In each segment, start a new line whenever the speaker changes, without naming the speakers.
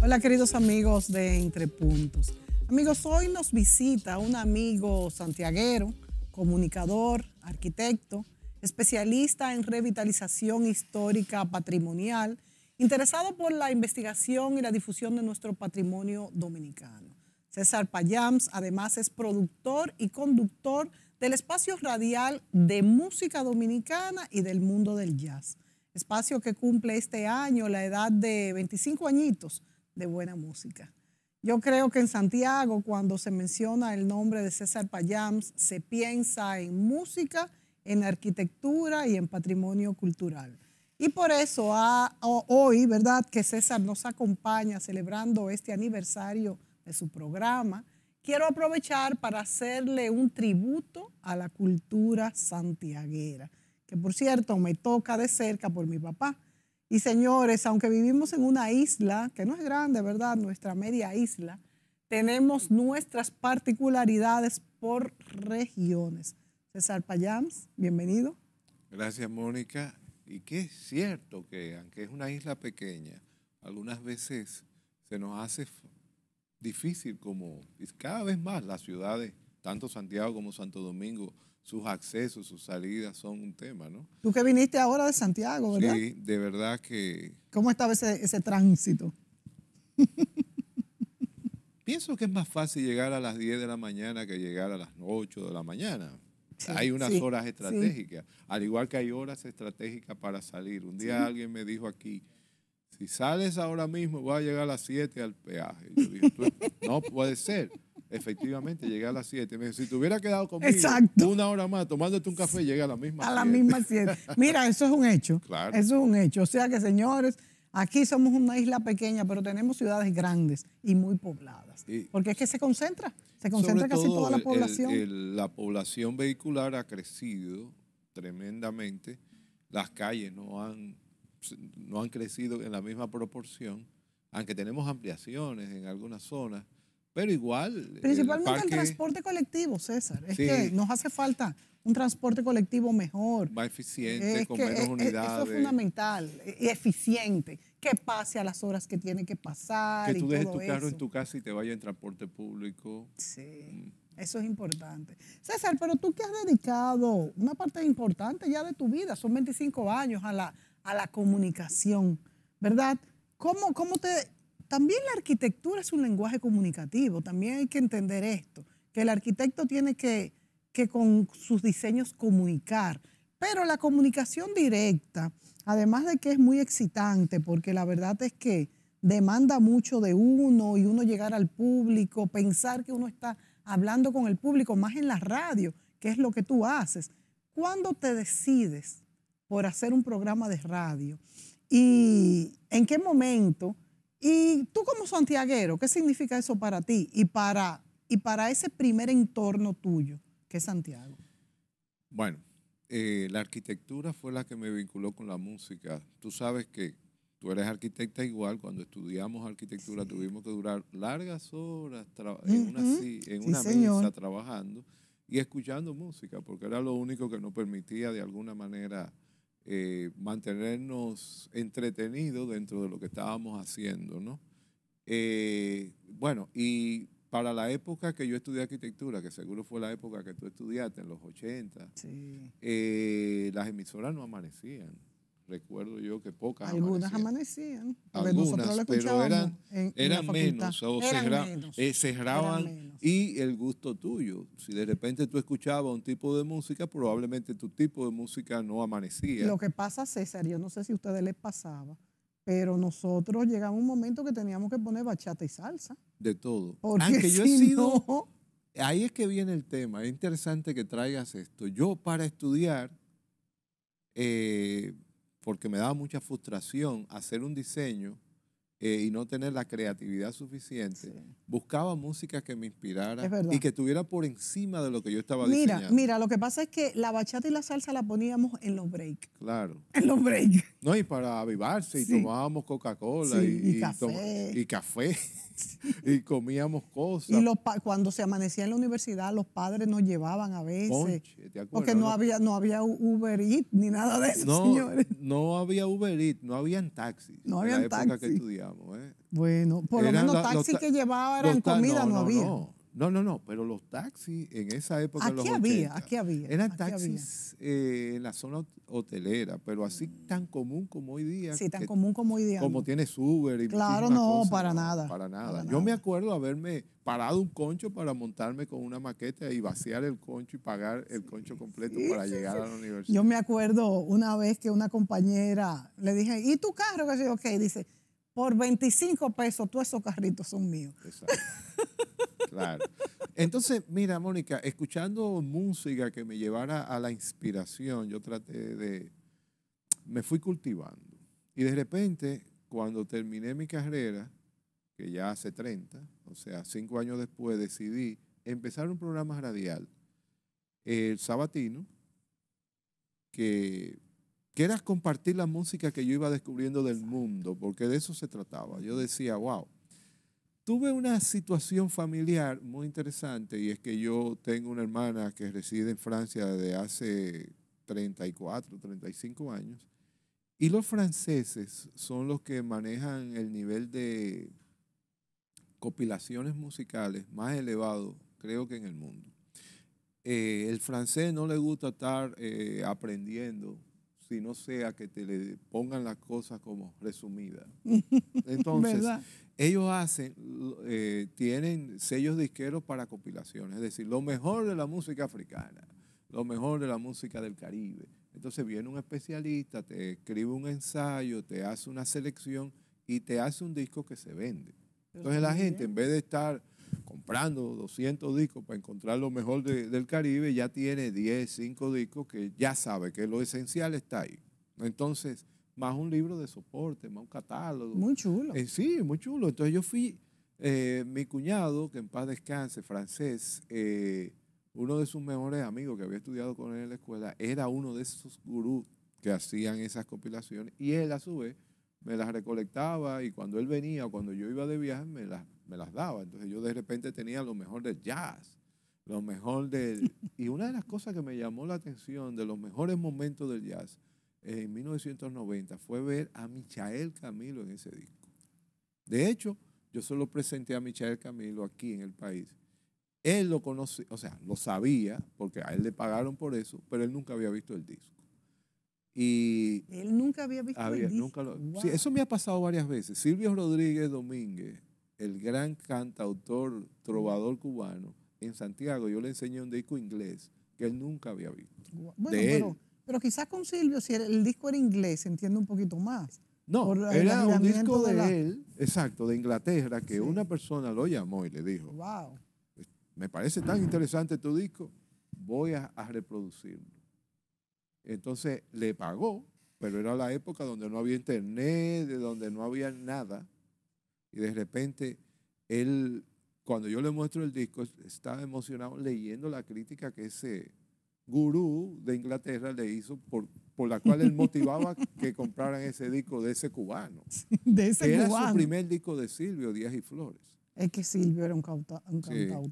Hola queridos amigos de Entre Puntos. Amigos, hoy nos visita un amigo santiaguero, comunicador, arquitecto, especialista en revitalización histórica patrimonial interesado por la investigación y la difusión de nuestro patrimonio dominicano. César Payams además es productor y conductor del espacio radial de música dominicana y del mundo del jazz. Espacio que cumple este año la edad de 25 añitos de buena música. Yo creo que en Santiago, cuando se menciona el nombre de César Payams, se piensa en música, en arquitectura y en patrimonio cultural. Y por eso ah, hoy, ¿verdad? Que César nos acompaña celebrando este aniversario de su programa. Quiero aprovechar para hacerle un tributo a la cultura santiaguera, que por cierto me toca de cerca por mi papá. Y señores, aunque vivimos en una isla, que no es grande, ¿verdad? Nuestra media isla, tenemos nuestras particularidades por regiones. César Payams, bienvenido.
Gracias, Mónica y que es cierto que, aunque es una isla pequeña, algunas veces se nos hace difícil como cada vez más las ciudades, tanto Santiago como Santo Domingo, sus accesos, sus salidas son un tema, ¿no?
Tú que viniste ahora de Santiago, ¿verdad? Sí,
de verdad que...
¿Cómo estaba ese, ese tránsito?
Pienso que es más fácil llegar a las 10 de la mañana que llegar a las 8 de la mañana hay unas horas estratégicas, al igual que hay horas estratégicas para salir. Un día alguien me dijo aquí, si sales ahora mismo, voy a llegar a las 7 al peaje. no puede ser. Efectivamente, llegué a las 7. Me dijo, si te hubiera quedado conmigo una hora más tomándote un café, llegué a la misma A la misma 7.
Mira, eso es un hecho. Eso es un hecho. O sea que, señores, Aquí somos una isla pequeña, pero tenemos ciudades grandes y muy pobladas. porque es que se concentra, se concentra casi toda la población.
la población vehicular ha crecido tremendamente, las calles no han, no han crecido en la misma proporción, aunque tenemos ampliaciones en algunas zonas, pero igual. Eh, Principalmente el, transporte
colectivo, César, es que nos hace falta un transporte colectivo mejor.
Más eficiente, con menos unidades. E, eso es
fundamental y e, e, eficiente. Que pase a las horas que tiene que pasar. Que tú dejes tu carro en tu
casa y te vayas en transporte público. Sí,
mm. eso es importante. César, pero tú que has dedicado una parte importante ya de tu vida, son 25 años, a la, a la comunicación, ¿verdad? ¿Cómo, cómo te.? También la arquitectura es un lenguaje comunicativo, también hay que entender esto, que el arquitecto tiene que que con sus diseños comunicar. Pero la comunicación directa, además de que es muy excitante, porque la verdad es que demanda mucho de uno y uno llegar al público, pensar que uno está hablando con el público, más en la radio, que es lo que tú haces. ¿Cuándo te decides por hacer un programa de radio? ¿Y en qué momento? Y tú como santiaguero, ¿qué significa eso para ti y para, y para ese primer entorno tuyo? que es Santiago?
Bueno, eh, la arquitectura fue la que me vinculó con la música. Tú sabes que tú eres arquitecta igual, cuando estudiamos arquitectura tuvimos que durar largas horas en una, mesa trabajando y escuchando música, porque era lo único que nos permitía de alguna manera eh, mantenernos entretenidos dentro de lo que estábamos haciendo, ¿no? Eh, bueno, y para la época que yo estudié arquitectura, que seguro fue la época que tú estudiaste, en los 80, eh, las emisoras no amanecían. Recuerdo yo que pocas Algunas
amanecían. Algunas, lo pero eran, eran, menos, o eh, cerraban
y el gusto tuyo. Si de repente tú escuchabas un tipo de música, probablemente tu tipo de música no amanecía. Lo que
pasa, César, yo no sé si a ustedes les pasaba, pero nosotros llegamos a un momento que teníamos que poner bachata y salsa.
De todo. Porque Aunque yo he sido. Ahí es que viene el tema. Es interesante que traigas esto. Yo, para estudiar, eh, porque me daba mucha frustración hacer un diseño eh, y no tener la creatividad suficiente, buscaba música que me inspirara y que estuviera por encima de lo que yo estaba mira, Mira,
lo que pasa es que la bachata y la salsa la poníamos en los breaks.
Claro. En los breaks. No, y para avivarse, y tomábamos Coca-Cola y, café. Y café. y comíamos cosas. Y los
cuando se amanecía en la universidad, los padres nos llevaban a veces. ¿te porque no había, no había Uber Eats ni nada de eso, no, señores.
No había Uber Eats, no habían taxis. No había taxis. que estudiaba. ¿eh?
Bueno, por lo menos taxis que llevaba eran comida, no, había.
No. no, no, pero los taxis en esa época. Aquí había, aquí
había. Eran taxis
eh, en la zona hotelera, pero así tan común como hoy día. Sí, tan
común como hoy día. Como
tiene Uber y Claro, no, para, nada, para nada. Yo me acuerdo haberme parado un concho para montarme con una maqueta y vaciar el concho y pagar el concho completo para llegar a la universidad. Yo me
acuerdo una vez que una compañera le dije, ¿y tu carro? Que yo, ok, dice por 25 pesos, todos esos carritos son míos.
Exacto. claro. Entonces, mira, Mónica, escuchando música que me llevara a la inspiración, yo traté de. Me fui cultivando. Y de repente, cuando terminé mi carrera, que ya hace 30, o sea, cinco años después, decidí empezar un programa radial, el Sabatino, que que era compartir la música que yo iba descubriendo del mundo, porque de eso se trataba. Yo decía, wow, tuve una situación familiar muy interesante y es que yo tengo una hermana que reside en Francia desde hace 34, 35 años y los franceses son los que manejan el nivel de compilaciones musicales más elevado, creo que en el mundo. Eh, el francés no le gusta estar eh, aprendiendo no sea que te le pongan las cosas como resumidas.
Entonces,
ellos hacen, eh, tienen sellos disqueros para compilaciones, es decir, lo mejor de la música africana, lo mejor de la música del Caribe. Entonces viene un especialista, te escribe un ensayo, te hace una selección y te hace un disco que se vende. Entonces la gente, en vez de estar comprando 200 discos para encontrar lo mejor del Caribe, ya tiene 10, 5 discos que ya sabe que lo esencial está ahí. Entonces, más un libro de soporte, más un catálogo. Muy chulo. Eh, sí, muy chulo. Entonces yo fui, eh, mi cuñado, que en paz descanse, francés, eh, uno de sus mejores amigos que había estudiado con él en la escuela, era uno de esos gurús que hacían esas compilaciones y él a su vez me las recolectaba y cuando él venía o cuando yo iba de viaje me las me las daba. Entonces yo de repente tenía lo mejor del jazz, lo mejor del... Y una de las cosas que me llamó la atención de los mejores momentos del jazz en 1990 fue ver a Michael Camilo en ese disco. De hecho, yo solo presenté a Michael Camilo aquí en el país. Él lo conoce, o sea, lo sabía, porque a él le pagaron por eso, pero él nunca había visto el disco. Y
él nunca había visto el disco. eso
me ha pasado varias veces. Silvio Rodríguez Domínguez el gran cantautor, trovador cubano, en Santiago yo le enseñé un disco inglés que él nunca había visto. Bueno,
Pero, quizás con Silvio, si el, disco era inglés, entiende un poquito más. No, era un disco de, él,
exacto, de Inglaterra, que una persona lo llamó y le dijo, wow. me parece tan interesante tu disco, voy a, reproducirlo. Entonces le pagó, pero era la época donde no había internet, de donde no había nada. Y de repente, él, cuando yo le muestro el disco, estaba emocionado leyendo la crítica que ese gurú de Inglaterra le hizo por, la cual él motivaba que compraran ese disco de ese cubano.
de ese cubano. Era su primer
disco de Silvio Díaz y Flores.
Es que Silvio era un, cauta,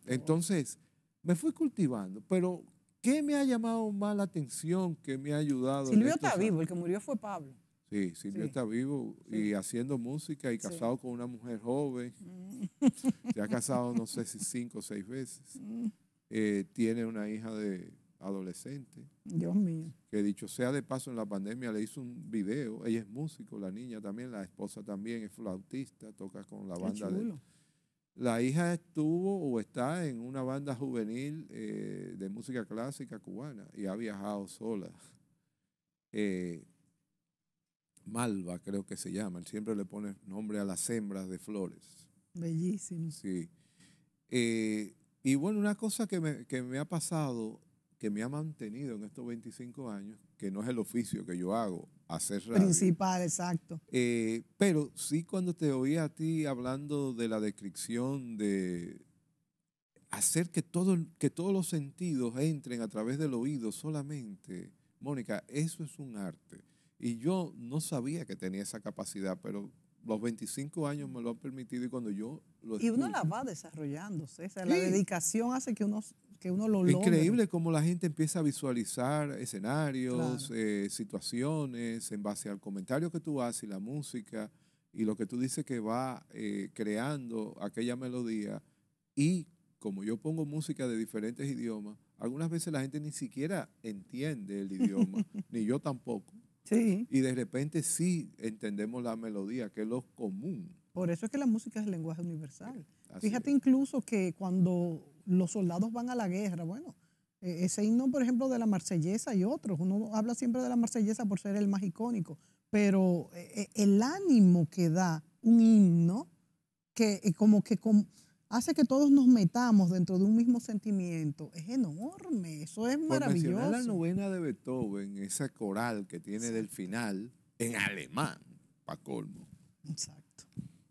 Entonces, me fui cultivando, pero ¿qué me ha llamado más la atención que me ha ayudado? Silvio está vivo,
el que murió fue Pablo.
Sí, Silvio está vivo y haciendo música y casado con una mujer joven. Mm. Se ha casado no sé si cinco o seis veces. Mm. Eh, tiene una hija de adolescente. Dios mío. Que dicho sea de paso, en la pandemia le hizo un video. Ella es músico, la niña también, la esposa también es flautista, toca con la banda de La hija estuvo o está en una banda juvenil eh, de música clásica cubana y ha viajado sola. Eh, malva, creo que se llama. Él siempre le pone nombre a las hembras de flores.
Bellísimo.
Sí. Eh, y bueno, una cosa que me, que me ha pasado, que me ha mantenido en estos 25 años, que no es el oficio que yo hago, hacer radio. Principal, exacto. Eh, pero sí cuando te oía a ti hablando de la descripción de hacer que, todo, que todos los sentidos entren a través del oído solamente, Mónica, eso es un arte. Y yo no sabía que tenía esa capacidad, pero los 25 años me lo han permitido y cuando yo lo Y uno la
va desarrollándose, la dedicación hace que uno, que uno lo logre. Increíble
cómo la gente empieza a visualizar escenarios, eh, situaciones en base al comentario que tú haces y la música y lo que tú dices que va eh, creando aquella melodía y como yo pongo música de diferentes idiomas, algunas veces la gente ni siquiera entiende el idioma, ni yo tampoco. Y de repente sí entendemos la melodía, que es lo común.
Por eso es que la música es el lenguaje universal. Eh, Fíjate incluso que cuando los soldados van a la guerra, bueno, eh, ese himno, por ejemplo, de la marsellesa y otros, uno habla siempre de la marsellesa por ser el más icónico, pero eh, el ánimo que da un himno, que como que hace que todos nos metamos dentro de un mismo sentimiento. Es enorme, eso es maravilloso. Por la novena
de Beethoven, esa coral que tiene del final, en alemán, para colmo. Exacto.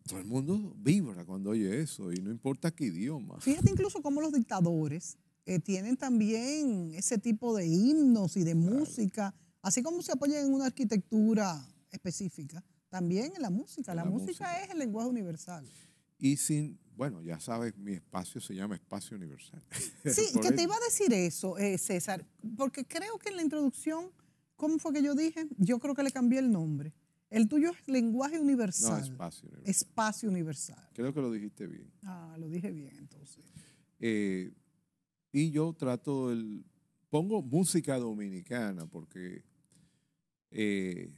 Todo el mundo vibra cuando oye eso y no importa qué idioma. Fíjate
incluso cómo los dictadores eh, tienen también ese tipo de himnos y de música, así como se apoyan en una arquitectura específica, también en la música. la, música es el lenguaje universal.
Y sin, bueno, ya sabes, mi espacio se llama Espacio Universal. Sí, que te iba a
decir eso, eh, César, porque creo que en la introducción, ¿cómo fue que yo dije? Yo creo que le cambié el nombre. El tuyo es lenguaje universal.
espacio universal.
Espacio universal.
Creo que lo dijiste bien.
Ah, lo dije bien entonces.
Eh, y yo trato el. Pongo música dominicana porque eh,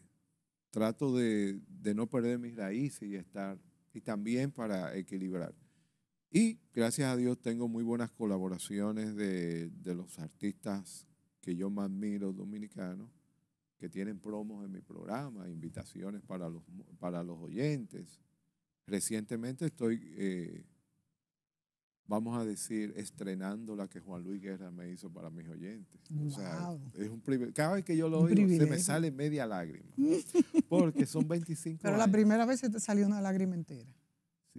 trato de, de no perder mis raíces y estar. Y también para equilibrar. Y gracias a Dios tengo muy buenas colaboraciones de, los artistas que yo más admiro, dominicanos, que tienen promos en mi programa, invitaciones para los, para los oyentes. Recientemente estoy, eh, vamos a decir, estrenando la que Juan Luis Guerra me hizo para mis oyentes. es un Cada vez que yo lo oigo, se me sale media lágrima.
Porque son 25 Pero la primera vez se te salió una lágrima entera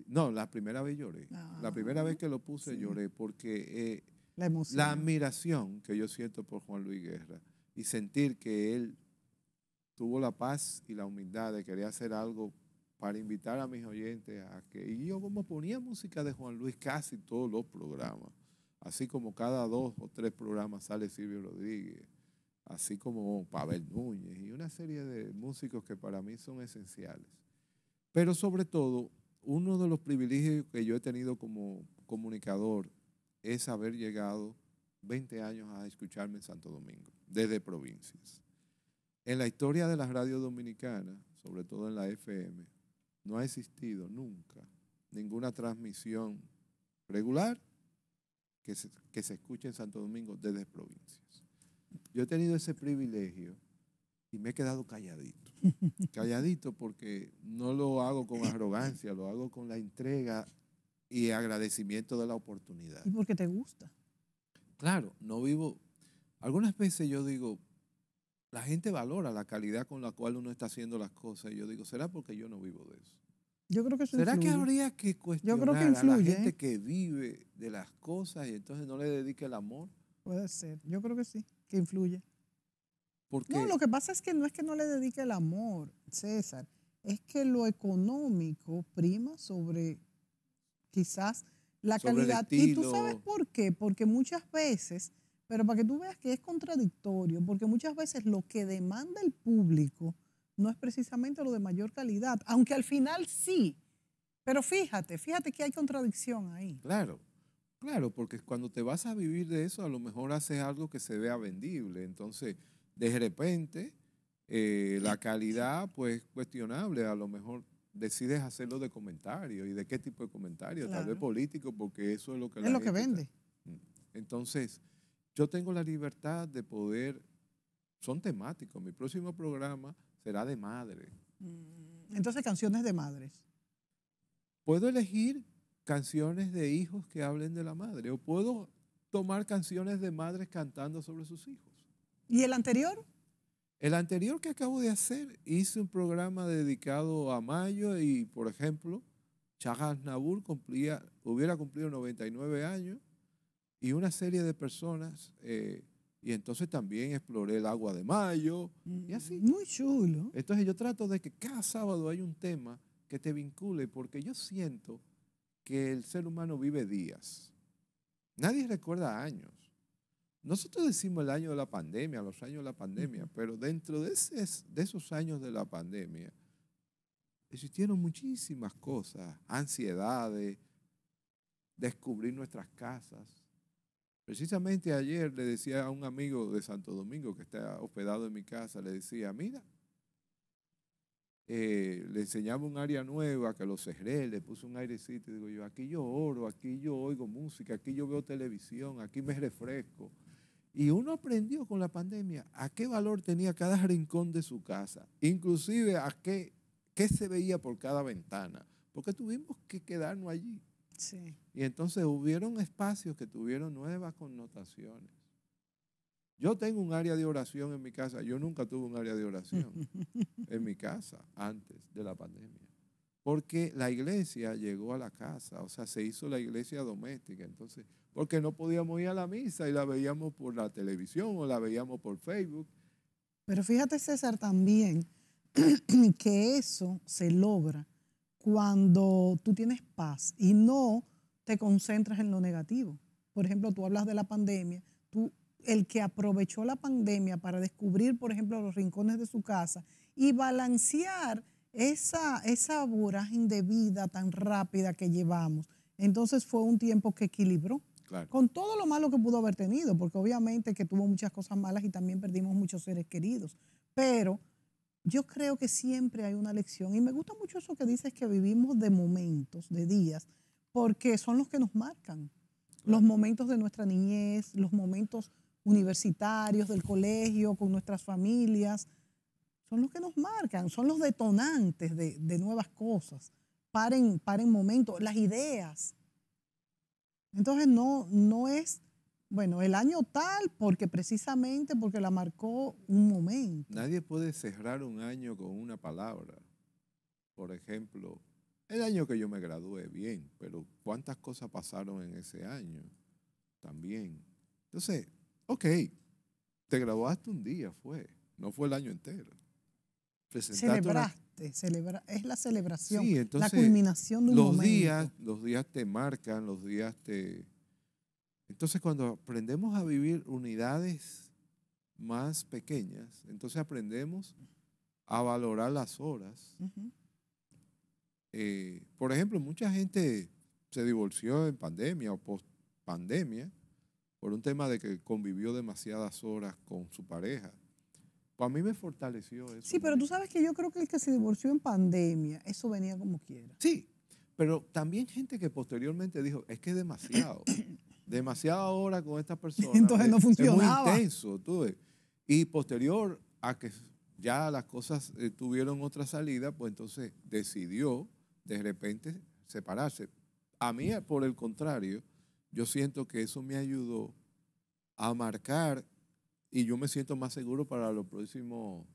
no, la primera vez lloré. la primera vez ah, que lo puse lloré porque eh, la, la, admiración que yo siento por Juan Luis Guerra y sentir que él tuvo la paz y la humildad de querer hacer algo para invitar a mis oyentes a que... Y yo como ponía música de Juan Luis casi todos los programas, así como cada dos o tres programas sale Silvio Rodríguez, así como Pavel Núñez y una serie de músicos que para mí son esenciales. Pero sobre todo uno de los privilegios que yo he tenido como comunicador es haber llegado 20 años a escucharme en Santo Domingo, desde provincias. En la historia de las radios dominicanas, sobre todo en la FM, no ha existido nunca ninguna transmisión regular que se, que se escuche en Santo Domingo desde provincias. Yo he tenido ese privilegio y me he quedado calladito calladito porque no lo hago con arrogancia, lo hago con la entrega y agradecimiento de la oportunidad. Y
porque te gusta.
Claro, no vivo. Algunas veces yo digo, la gente valora la calidad con la cual uno está haciendo las cosas. Y yo digo, ¿será porque yo no vivo de eso?
Yo creo que eso ¿Será que habría que cuestionar creo a la gente ¿eh?
que vive de las cosas y entonces no le dedique el amor?
Puede ser, yo creo que sí, que influye. No, lo que pasa es que no es que no le dedique el amor, César, es que lo económico prima sobre quizás la calidad. Y tú sabes por qué, porque muchas veces, pero para que tú veas que es contradictorio, porque muchas veces lo que demanda el público no es precisamente lo de mayor calidad, aunque al final sí. Pero fíjate, fíjate que hay contradicción ahí.
Claro, claro, porque cuando te vas a vivir de eso, a lo mejor haces algo que se vea vendible. Entonces, de repente eh, la calidad pues cuestionable, a lo mejor decides hacerlo de comentario y de qué tipo de comentario, tal vez político, porque eso es lo que... Es lo que vende. Mm. Entonces, yo tengo la libertad de poder, son temáticos, mi próximo programa será de madre.
Mm, entonces, canciones de madres.
Puedo elegir canciones de hijos que hablen de la madre o puedo tomar canciones de madres cantando sobre sus hijos. ¿Y el anterior? El anterior que acabo de hacer, hice un programa dedicado a mayo y, por ejemplo, Chagas Nabur cumplía, hubiera cumplido 99 años y una serie de personas. Eh, y entonces también exploré el agua de mayo y mm, así. Muy chulo. Entonces yo trato de que cada sábado hay un tema que te vincule, porque yo siento que el ser humano vive días. Nadie recuerda años. Nosotros decimos el año de la pandemia, los años de la pandemia, pero dentro de, esos años de la pandemia existieron muchísimas cosas, ansiedades, descubrir nuestras casas. Precisamente ayer le decía a un amigo de Santo Domingo que está hospedado en mi casa, le decía, mira, eh, le enseñaba un área nueva, que lo cerré, le puse un airecito y digo yo, aquí yo oro, aquí yo oigo música, aquí yo veo televisión, aquí me refresco. Y uno aprendió con la pandemia a qué valor tenía cada rincón de su casa, inclusive a qué, se veía por cada ventana, porque tuvimos que quedarnos allí. Y entonces hubieron espacios que tuvieron nuevas connotaciones. Yo tengo un área de oración en mi casa. Yo nunca tuve un área de oración en mi casa antes de la pandemia porque la iglesia llegó a la casa, o sea, se hizo la iglesia doméstica, entonces, porque no podíamos ir a la misa y la veíamos por la televisión o la veíamos por Facebook.
Pero fíjate, César, también que eso se logra cuando tú tienes paz y no te concentras en lo negativo. Por ejemplo, tú hablas de la pandemia, tú, el que aprovechó la pandemia para descubrir, por ejemplo, los rincones de su casa y balancear esa, esa voraje indebida tan rápida que llevamos, entonces fue un tiempo que equilibró. Con todo lo malo que pudo haber tenido, porque obviamente que tuvo muchas cosas malas y también perdimos muchos seres queridos. Pero yo creo que siempre hay una lección y me gusta mucho eso que dices que vivimos de momentos, de días, porque son los que nos marcan. Los momentos de nuestra niñez, los momentos universitarios, del colegio, con nuestras familias, son los que nos marcan, son los detonantes de, nuevas cosas. Paren, paren momentos, las ideas. Entonces no, no es, bueno, el año tal, porque precisamente porque la marcó un momento.
Nadie puede cerrar un año con una palabra. Por ejemplo, el año que yo me gradué, bien, pero ¿cuántas cosas pasaron en ese año? También. Entonces, ok, te graduaste un día, fue, no fue el año entero. Celebraste,
es la celebración, la culminación de un los Días,
los días te marcan, los días te. Entonces, cuando aprendemos a vivir unidades más pequeñas, entonces aprendemos a valorar las horas. Eh, por ejemplo, mucha gente se divorció en pandemia o post pandemia por un tema de que convivió demasiadas horas con su pareja. Pues a mí me fortaleció eso. Sí, pero tú
sabes que yo creo que el que se divorció en pandemia, eso venía como quiera.
Sí, pero también gente que posteriormente dijo, es que es demasiado, demasiada ahora con esta persona. Entonces no funcionaba. muy intenso, tú ves. Y posterior a que ya las cosas eh, tuvieron otra salida, pues entonces decidió de repente separarse. A mí, por el contrario, yo siento que eso me ayudó a marcar y yo me siento más seguro para los próximos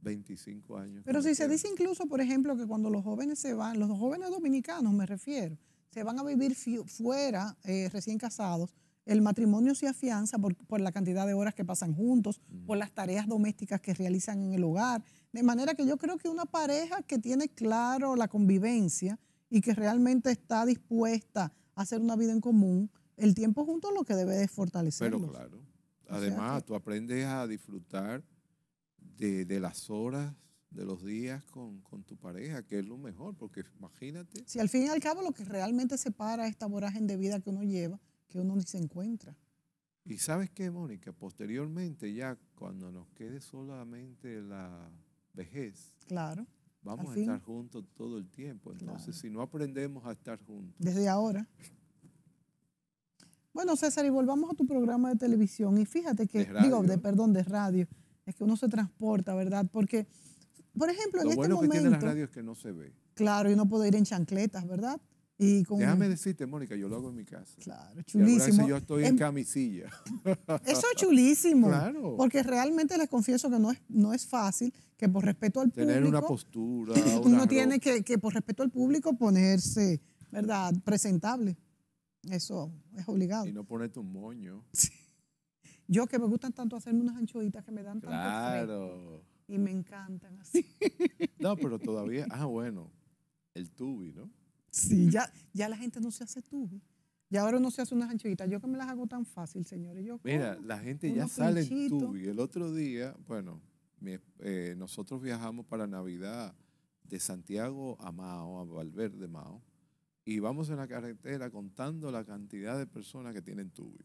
25 años. Pero si se dice
incluso, por ejemplo, que cuando los jóvenes se van, los jóvenes dominicanos me refiero, se van a vivir fuera, eh, recién casados, el matrimonio se afianza por, la cantidad de horas que pasan juntos, por las tareas domésticas que realizan en el hogar. De manera que yo creo que una pareja que tiene claro la convivencia y que realmente está dispuesta a hacer una vida en común, el tiempo junto lo que debe de fortalecer. Pero
claro. Además, tú aprendes a disfrutar de, las horas, de los días con, tu pareja, que es lo mejor, porque imagínate.
Si al fin y al cabo lo que realmente separa esta voragen de vida que uno lleva, que uno ni se encuentra.
Y sabes qué, Mónica, posteriormente ya cuando nos quede solamente la vejez. Vamos a estar juntos todo el tiempo. Entonces, si no aprendemos a estar juntos.
Desde ahora. Bueno, César, y volvamos a tu programa de televisión y fíjate que, digo, de, perdón, de radio, es que uno se transporta, ¿verdad? Porque, por ejemplo, en este momento... Lo bueno las radios
es que no se ve.
Claro, y no puede ir en chancletas, ¿verdad? Y Déjame
decirte, Mónica, yo lo hago en mi casa. Claro, chulísimo. Y yo estoy en, em- camisilla. Eso es chulísimo. Claro. Porque
realmente les confieso que no es, no es fácil, que por respeto al público. Tener una postura.
uno tiene
que, que, por respeto al público, ponerse, ¿verdad?, presentable. Eso es obligado. Y
no ponerte un moño.
Yo que me gustan tanto hacerme unas anchoitas que me dan claro.
Claro. Y me
encantan así.
No, pero todavía, ah, bueno, el tubi, ¿no?
Sí, ya, ya la gente no se hace tubi. Ya ahora no se hace unas anchoitas. Yo que me las hago tan fácil, señores. Yo Mira,
la gente ya sale en tubi. El otro día, bueno, eh, nosotros viajamos para Navidad de Santiago a Mao, a Valverde Mao y vamos en la carretera contando la cantidad de personas que tienen tubi.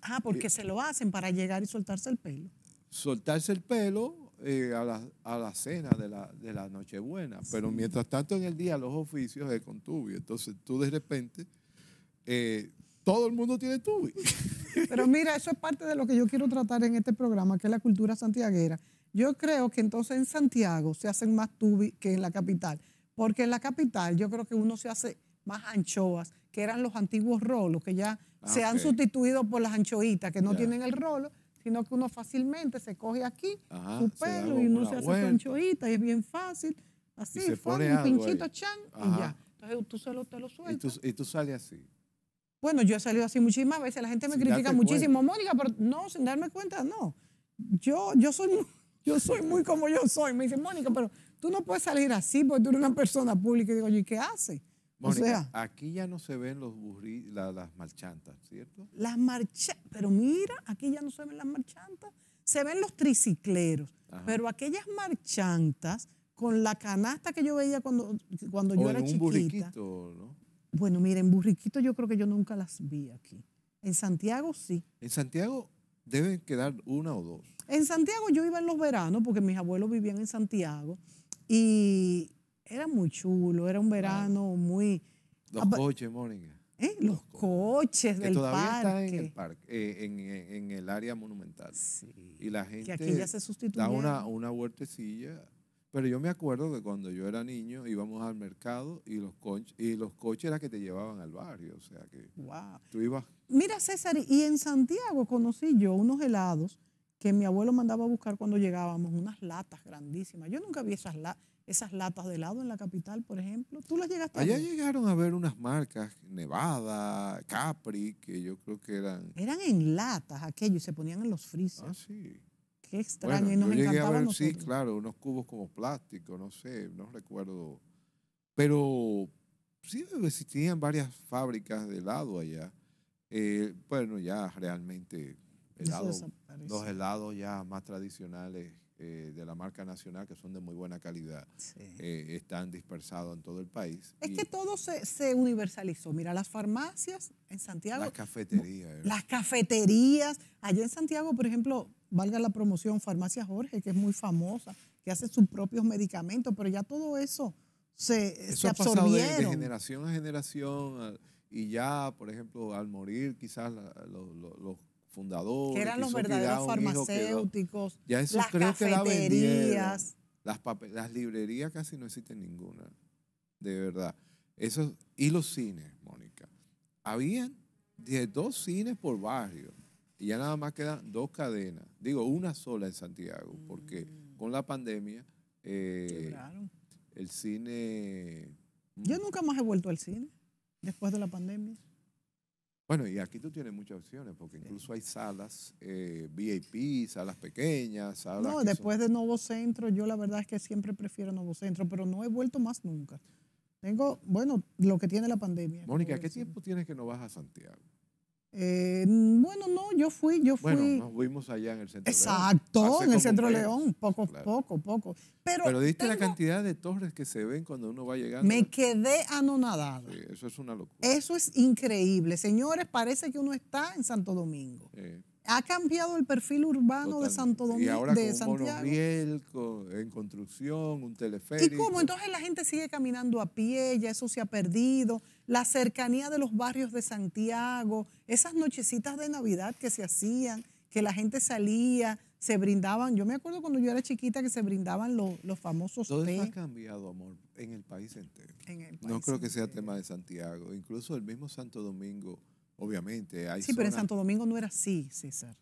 Ah, porque eh, se lo hacen para llegar y soltarse el pelo.
Soltarse el pelo eh, a, la, cena de la, de la Nochebuena, pero mientras tanto en el día los oficios es con tubi. Entonces tú de repente, eh, todo el mundo tiene tubi.
Pero mira, eso es parte de lo que yo quiero tratar en este programa, que es la cultura santiaguera. Yo creo que entonces en Santiago se hacen más tubi que en la capital, porque en la capital yo creo que uno se hace más anchoas, que eran los antiguos rolos, que ya ah, se han sustituido por las anchoitas, que no tienen el rolo, sino que uno fácilmente se coge aquí su pelo y uno se hace anchoita y es bien fácil. Así, un pinchito chan y ya. Entonces tú solo te lo sueltas.
Y tú, sales así.
Bueno, yo he salido así muchísimas veces, la gente me critica muchísimo, Mónica, pero no, sin darme cuenta, no. Yo, yo, soy, yo soy muy como yo soy. Me dice, Mónica, pero tú no puedes salir así porque tú eres una persona pública. Y digo, ¿y qué haces? o sea,
aquí ya no se ven los las marchantas, ¿cierto?
Las marchantas, pero mira, aquí ya no se ven las marchantas, se ven los tricicleros, pero aquellas marchantas con la canasta que yo veía cuando, cuando yo era un Burriquito, ¿no? Bueno, mira, en Burriquito yo creo que yo nunca las vi aquí. En Santiago sí.
En Santiago deben quedar una o dos.
En Santiago yo iba en los veranos porque mis abuelos vivían en Santiago y, era muy chulo, era un verano muy... Los coches, Mónica. ¿eh? Los, coches, del parque. están en el
parque, eh, en, el área monumental. Sí, y la gente que aquí ya se da una, una huertecilla. Pero yo me acuerdo que cuando yo era niño íbamos al mercado y los, coches, y los coches eran que te llevaban al barrio. O sea que wow. tú ibas...
Mira, César, y en Santiago conocí yo unos helados que mi abuelo mandaba a buscar cuando llegábamos, unas latas grandísimas. Yo nunca vi esas latas esas latas de helado en la capital, por ejemplo. ¿Tú las llegaste a ver? llegaron a
ver unas marcas, Nevada, Capri, que yo creo que eran...
Eran en latas aquellos se ponían en los frisos. Ah, sí. Qué extraño, y a Sí,
claro, unos cubos como plástico, no sé, no recuerdo. Pero sí existían varias fábricas de helado allá. Eh, bueno, ya realmente los helados ya más tradicionales eh, de la marca nacional, que son de muy buena calidad, eh, están dispersados en todo el país. Es que
todo se, se, universalizó. Mira, las farmacias en Santiago. Las
cafeterías. Las
cafeterías. Allá en Santiago, por ejemplo, valga la promoción, Farmacia Jorge, que es muy famosa, que hace sus propios medicamentos, pero ya todo eso se, eso se De,
generación a generación. Y ya, por ejemplo, al morir quizás los, los fundadores. Que eran los verdaderos farmacéuticos, las librerías, cafeterías. las, librerías casi no existen ninguna, de verdad. Eso, y los cines, Mónica. Habían dos cines por barrio y ya nada más quedan dos cadenas. Digo, una sola en Santiago, porque mm. con la pandemia eh, el cine...
Yo mm. nunca más he vuelto al cine después de la pandemia.
Bueno, y aquí tú tienes muchas opciones, porque incluso hay salas eh, VIP, salas pequeñas, salas... No, después
de Nuevo Centro, yo la verdad es que siempre prefiero Nuevo Centro, pero no he vuelto más nunca. Tengo, bueno, lo que tiene la pandemia. Mónica,
¿qué tiempo tienes que no vas a Santiago?
Eh, mm, bueno, no, yo fui, yo fui. Bueno, nos
fuimos allá en el centro Exacto, León. Exacto, en el centro León,
poco, poco, poco. Pero, viste la cantidad
de torres que se ven cuando uno va llegando. Me
quedé anonadado
eso es una locura.
Eso es increíble. Señores, parece que uno está en Santo Domingo. Ha cambiado el perfil urbano de Santo Domingo. Y ahora de con
Santiago. en construcción, un teleférico. ¿Y cómo? Entonces
la gente sigue caminando a pie, ya eso se ha perdido la cercanía de los barrios de Santiago, esas nochecitas de Navidad que se hacían, que la gente salía, se brindaban. Yo me acuerdo cuando yo era chiquita que se brindaban los, los famosos Todo ha
cambiado, amor, en el país entero. no creo que sea tema de Santiago. Incluso el mismo Santo Domingo, obviamente. Hay sí, pero en Santo
Domingo no era así, César.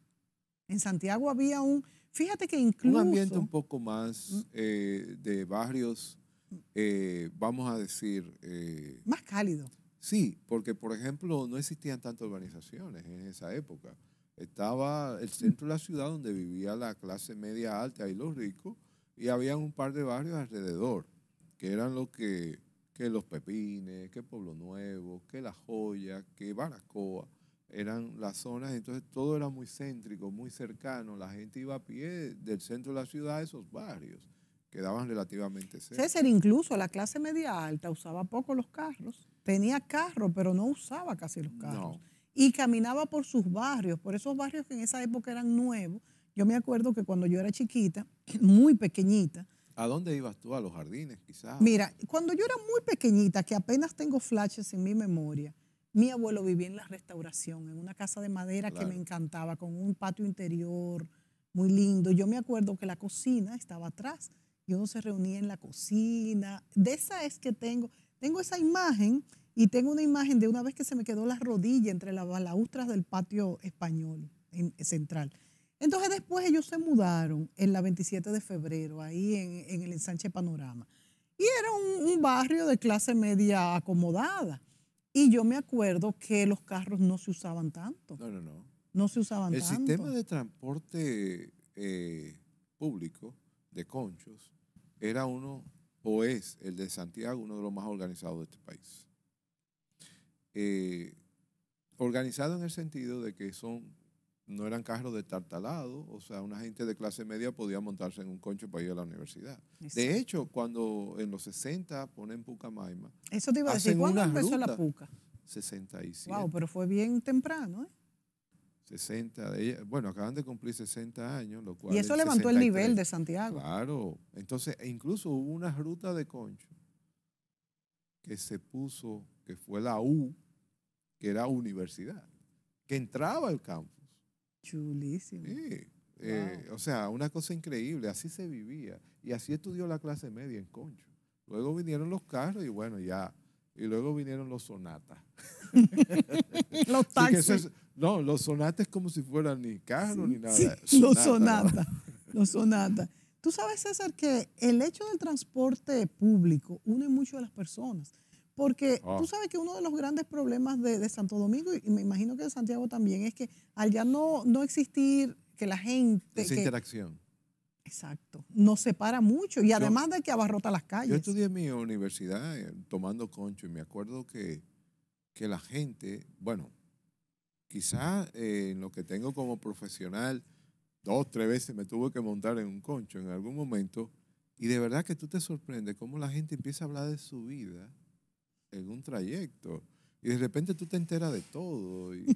En Santiago había un... Fíjate que incluso... Un ambiente un
poco más mm. eh, de barrios eh, vamos a decir... Eh,
Más cálido.
Sí, porque por ejemplo no existían tantas urbanizaciones en esa época. Estaba el centro de la ciudad donde vivía la clase media alta y los ricos, y había un par de barrios alrededor, que eran los que, que los Pepines, que Pueblo Nuevo, que La Joya, que Baracoa, eran las zonas, entonces todo era muy céntrico, muy cercano, la gente iba a pie del centro de la ciudad a esos barrios quedaban relativamente cerca. César,
incluso la clase media alta usaba poco los carros. Tenía carro, pero no usaba casi los carros. Y caminaba por sus barrios, por esos barrios que en esa época eran nuevos. Yo me acuerdo que cuando yo era chiquita, muy pequeñita.
¿A dónde ibas tú? ¿A los jardines quizás? Mira,
cuando yo era muy pequeñita, que apenas tengo flashes en mi memoria, mi abuelo vivía en la restauración, en una casa de madera que me encantaba, con un patio interior muy lindo. Yo me acuerdo que la cocina estaba atrás y no se reunía en la cocina. De esa es que tengo, tengo esa imagen y tengo una imagen de una vez que se me quedó la rodilla entre las balaustras del patio español en, eh, central. Entonces después ellos se mudaron en la 27 de febrero, ahí en, el ensanche Panorama. Y era un, barrio de clase media acomodada. Y yo me acuerdo que los carros no se usaban tanto. No, no, no. No se usaban el tanto. El sistema de
transporte eh, público de conchos, era uno, o es el de Santiago, uno de los más organizados de este país. Eh, organizado en el sentido de que son, no eran carros de tartalado, o sea, una gente de clase media podía montarse en un concho para ir a la universidad. De hecho, cuando en los 60 ponen Pucamaima.
Eso te iba a decir, ¿cuándo empezó la Puca?
67. Wow,
pero fue bien temprano, ¿eh?
60 bueno, acaban de cumplir 60 años, lo cual... Y eso levantó el nivel de Santiago. Claro, entonces e incluso hubo una ruta de concho que se puso, que fue la U, que era universidad, que entraba al campus. Chulísimo. Eh, o sea, una cosa increíble, así se vivía. Y así estudió la clase media en Concho. Luego vinieron los carros y bueno, ya. Y luego vinieron los sonatas. los taxis. No, los sonatas como si fueran ni carro ni nada. los sonatas,
los sonatas. Tú sabes, César, que el hecho del transporte público une mucho a las personas. Porque ah. tú sabes que uno de los grandes problemas de, Santo Domingo, y me imagino que de Santiago también, es que al ya no, no existir que la gente... Esa interacción. Exacto. Nos separa mucho. Y además de que abarrota las calles. Yo estudié
en mi universidad eh, tomando concho y me acuerdo que, que la gente, bueno, quizás eh, en lo que tengo como profesional, dos, tres veces me tuve que montar en un concho en algún momento, y de verdad que tú te sorprendes cómo la gente empieza a hablar de su vida en un trayecto, y de repente tú te enteras de todo. es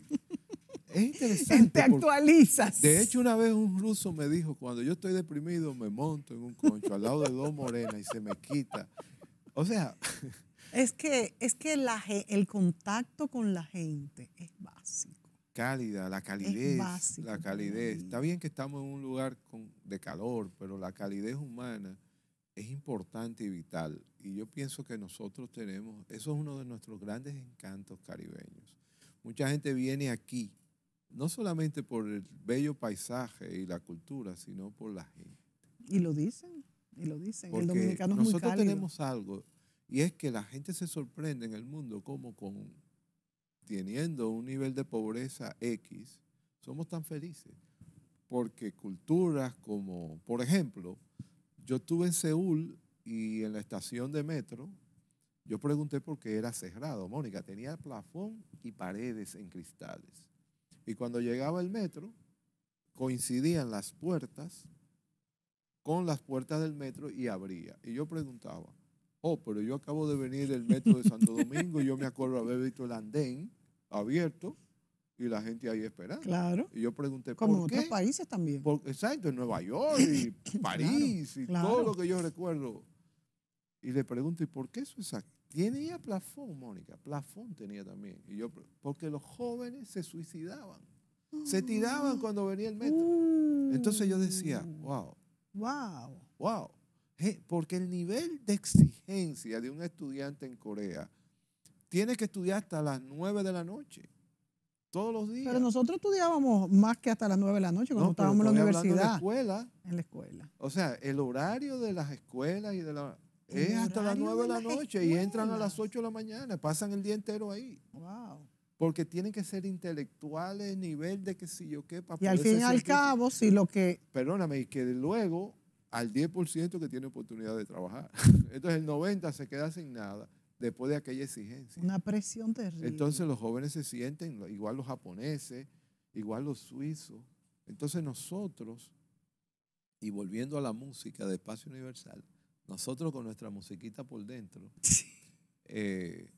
interesante. te
actualizas. De
hecho, una vez un ruso me dijo, cuando yo estoy deprimido me monto en un concho al lado de dos morenas y se me quita. O sea...
Es que, es que el contacto con la gente es básico
cálida, la calidez, la calidez. Está bien que estamos en un lugar de calor, pero la calidez humana es importante y vital. Y yo pienso que nosotros tenemos, eso es uno de nuestros grandes encantos caribeños. Mucha gente viene aquí, no solamente por el bello paisaje y la cultura, sino por la gente.
Y lo dicen, y lo dicen. el dominicano nosotros tenemos
algo, y es que la gente se sorprende en el mundo como con teniendo un nivel de pobreza X, somos tan felices. Porque culturas como, por ejemplo, yo estuve en Seúl y en la estación de metro, yo pregunté por qué era cerrado. Mónica, tenía plafón y paredes en cristales. Y cuando llegaba el metro, coincidían las puertas con las puertas del metro y abría. Y yo preguntaba, oh, pero yo acabo de venir del metro de Santo Domingo y yo me acuerdo haber visto el andén abierto y la gente ahí esperando. Claro. Y yo pregunté, Como ¿por otros qué? países también. exacto, en Nueva York y París y todo lo que yo recuerdo. Y le pregunté, por qué eso es Tenía plafón, Mónica, plafón tenía también. Y yo, porque los jóvenes se suicidaban. se tiraban cuando venía el metro. Oh. Entonces yo decía, wow. Wow. Wow. Porque el nivel de exigencia de un estudiante en Corea tiene que estudiar hasta las 9 de la noche. Todos los días.
Pero nosotros estudiábamos más que hasta las 9 de la noche cuando estábamos en la universidad. En la escuela. En la escuela.
O sea, el horario de las escuelas y de la es hasta las 9 de la noche y entran a las 8 de la mañana, pasan el día
entero ahí. Wow.
Porque tienen que ser intelectuales, nivel de que si yo qué, Y al fin y al cabo,
si lo que...
Perdóname, y que luego al 10% que tiene oportunidad de trabajar. Entonces el 90% se queda sin nada después de aquella exigencia. Una
presión terrible. Entonces los
jóvenes se sienten, igual los japoneses, igual los suizos. Entonces nosotros, y volviendo a la música de Espacio Universal, nosotros con nuestra musiquita por dentro, eh,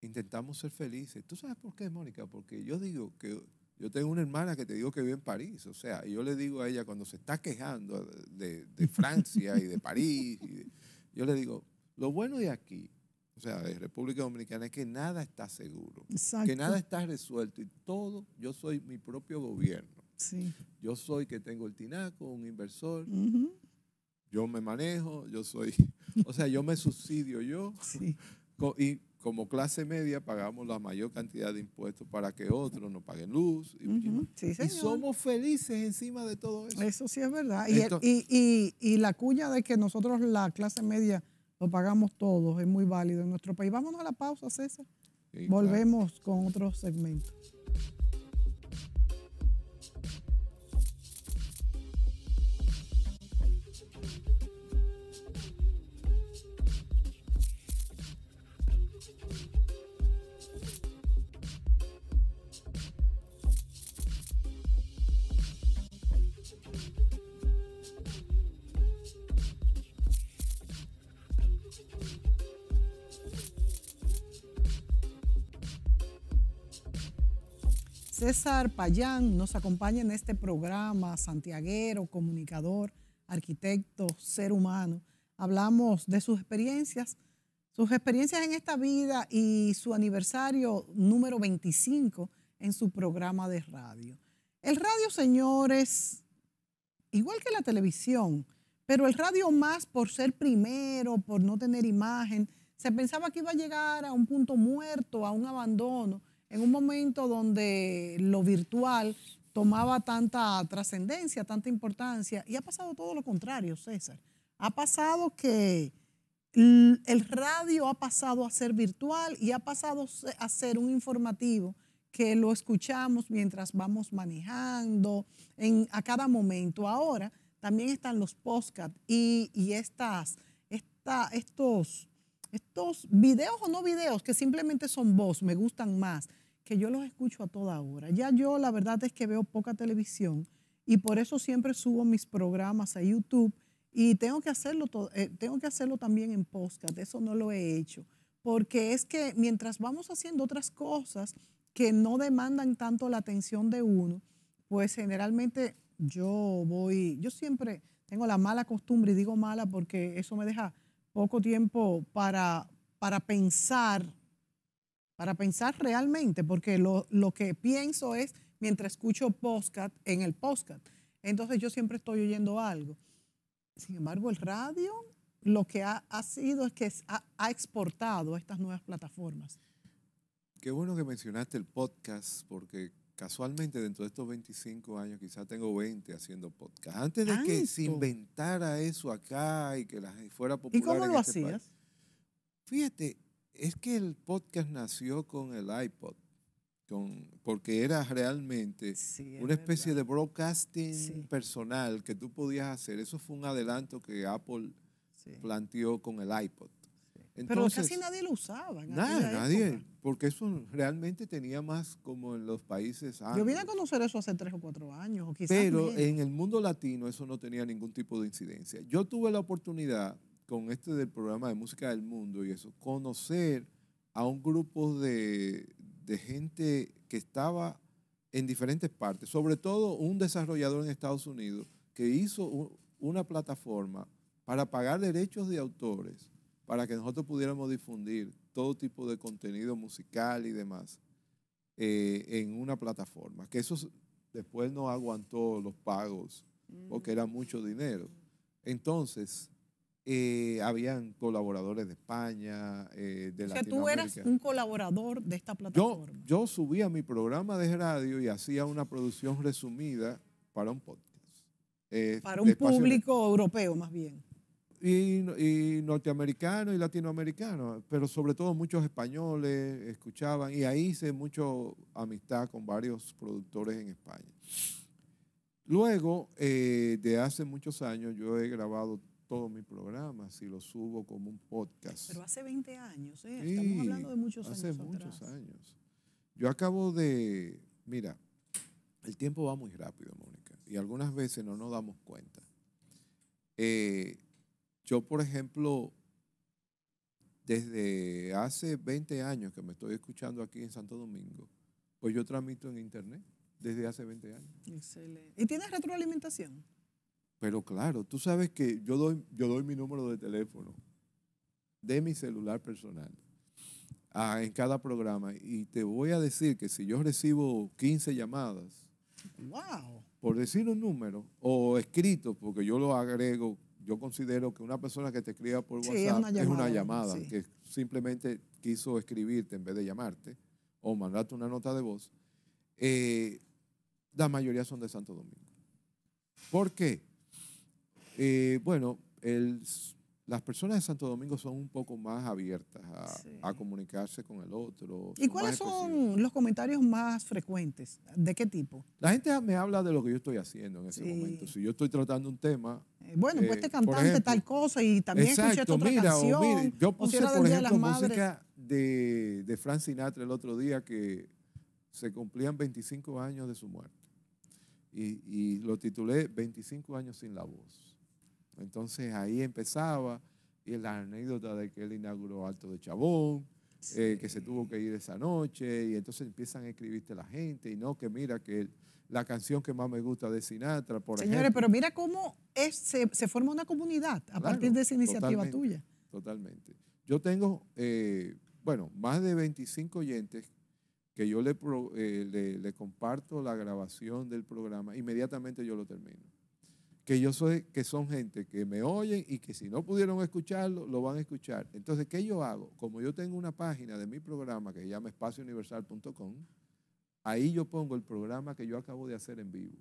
intentamos ser felices. ¿Tú sabes por qué, Mónica? Porque yo digo que yo tengo una hermana que te digo que vive en París, o sea, yo le digo a ella cuando se está quejando de, Francia y de París, yo le digo, lo bueno de aquí, o sea, de República Dominicana, es que nada está seguro,
Exacto. que nada
está resuelto y todo, yo soy mi propio gobierno. Sí. Yo soy que tengo el tinaco, un inversor, yo me manejo, yo soy, o sea, yo me subsidio yo sí. y como clase media pagamos la mayor cantidad de impuestos para que otros no paguen luz.
Y, y somos felices encima de todo eso. Eso sí es verdad. y, la cuña de que nosotros, la clase media, lo pagamos todos, es muy válido en nuestro país. Vámonos a la pausa, César. Volvemos con otro segmento. Payán nos acompaña en este programa, santiaguero, comunicador, arquitecto, ser humano. Hablamos de sus experiencias, sus experiencias en esta vida y su aniversario número 25 en su programa de radio. El radio, señores, igual que la televisión, pero el radio más por ser primero, por no tener imagen, se pensaba que iba a llegar a un punto muerto, a un abandono en un momento donde lo virtual tomaba tanta trascendencia, tanta importancia, y ha pasado todo lo contrario, César. Ha pasado que el radio ha pasado a ser virtual y ha pasado a ser un informativo que lo escuchamos mientras vamos manejando a cada momento. Ahora también están los podcasts y, estas, esta, estos, estos videos o no videos que simplemente son voz, me gustan más, que yo los escucho a toda hora. Ya yo la verdad es que veo poca televisión y por eso siempre subo mis programas a YouTube y tengo que hacerlo, eh, tengo que hacerlo también en podcast, eso no lo he hecho, porque es que mientras vamos haciendo otras cosas que no demandan tanto la atención de uno, pues generalmente yo voy, yo siempre tengo la mala costumbre, y digo mala porque eso me deja poco tiempo para, para pensar para pensar realmente, porque lo, que pienso es mientras escucho podcast en el podcast. Entonces yo siempre estoy oyendo algo. Sin embargo, el radio lo que ha, sido es que ha, exportado a estas nuevas plataformas.
Qué bueno que mencionaste el podcast, porque casualmente dentro de estos 25 años, quizás tengo 20 haciendo podcast. Antes de que se inventara eso acá y que la, fuera popular. ¿Y cómo lo este hacías? fíjate, es que el podcast nació con el iPod, con, porque era realmente una especie de broadcasting personal que tú podías hacer. Eso fue un adelanto que Apple planteó con el iPod. Pero casi
nadie lo usaba. nadie,
porque eso realmente tenía más como en los países Yo vine
a conocer eso hace tres o cuatro años, Pero en el
mundo latino eso no tenía ningún tipo de incidencia. Yo tuve la oportunidad con este del programa de música del mundo y eso, conocer a un grupo de, gente que estaba en diferentes partes, sobre todo un desarrollador en Estados Unidos que hizo una plataforma para pagar derechos de autores para que nosotros pudiéramos difundir todo tipo de contenido musical y demás eh, en una plataforma. Que eso después no aguantó los pagos porque mm. era mucho dinero. Entonces, eh, habían colaboradores de España, eh, de la O sea, tú eras un
colaborador de esta
plataforma. Yo, yo subía mi programa de radio y hacía una producción resumida para un podcast. Eh, para un público europeo, más bien. Y, y, norteamericano y latinoamericano, pero sobre todo muchos españoles escuchaban y ahí hice mucha amistad con varios productores en España. Luego, de hace muchos años, yo he grabado mi programa, si lo subo como un podcast. Pero
hace 20 años, ¿eh? Estamos hablando de muchos años. Hace muchos
años. Yo acabo de, mira, el tiempo va muy rápido, Mónica, y algunas veces no nos damos cuenta. Eh, yo, por ejemplo, desde hace 20 años que me estoy escuchando aquí en Santo Domingo, pues yo transmito en internet desde hace 20 años.
Excelente. ¿Y tienes retroalimentación?
Pero claro, tú sabes que yo doy, yo doy mi número de teléfono de mi celular personal en cada programa y te voy a decir que si yo recibo 15 llamadas, por decir un número, o escrito, porque yo lo agrego, yo considero que una persona que te escriba por WhatsApp es una llamada, que simplemente quiso escribirte en vez de llamarte o mandarte una nota de voz, eh, la mayoría son de Santo Domingo. ¿Por qué? Eh, bueno, las personas de Santo Domingo son un poco más abiertas a, comunicarse con el otro. ¿Y cuáles
son los comentarios más frecuentes? ¿De qué tipo?
La gente me habla de lo que yo estoy haciendo en ese momento. Si yo estoy tratando un tema... Eh, bueno, eh, pues te este cantante
tal cosa y también escuché otra canción. yo puse, por ejemplo, música
de, Frank Sinatra el otro día que se cumplían 25 años de su muerte. y, lo titulé 25 años sin la voz. Entonces ahí empezaba y la anécdota de que él inauguró Alto de Chabón, eh, que se tuvo que ir esa noche, y entonces empiezan a escribirte la gente, y no que mira que la canción que más me gusta de Sinatra, por Señores, pero mira
cómo se, forma una comunidad a partir de esa iniciativa tuya.
Totalmente. Yo tengo, eh, bueno, más de 25 oyentes que yo eh, le comparto la grabación del programa, inmediatamente yo lo termino que yo soy, que son gente que me oyen y que si no pudieron escucharlo, lo van a escuchar. Entonces, ¿qué yo hago? Como yo tengo una página de mi programa que se llama espaciouniversal.com, ahí yo pongo el programa que yo acabo de hacer en vivo.